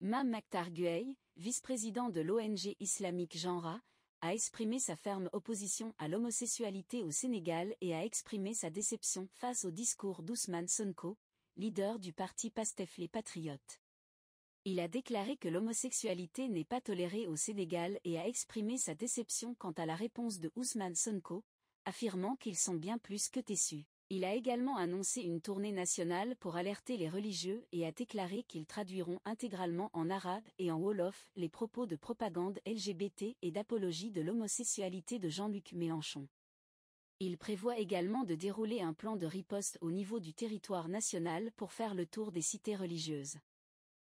Mam Maktar vice-président de l'ONG islamique Genra, a exprimé sa ferme opposition à l'homosexualité au Sénégal et a exprimé sa déception face au discours d'Ousmane Sonko, leader du parti Pastef Patriote. Patriotes. Il a déclaré que l'homosexualité n'est pas tolérée au Sénégal et a exprimé sa déception quant à la réponse de Ousmane Sonko, affirmant qu'ils sont bien plus que tessus. Il a également annoncé une tournée nationale pour alerter les religieux et a déclaré qu'ils traduiront intégralement en arabe et en wolof les propos de propagande LGBT et d'apologie de l'homosexualité de Jean-Luc Mélenchon. Il prévoit également de dérouler un plan de riposte au niveau du territoire national pour faire le tour des cités religieuses.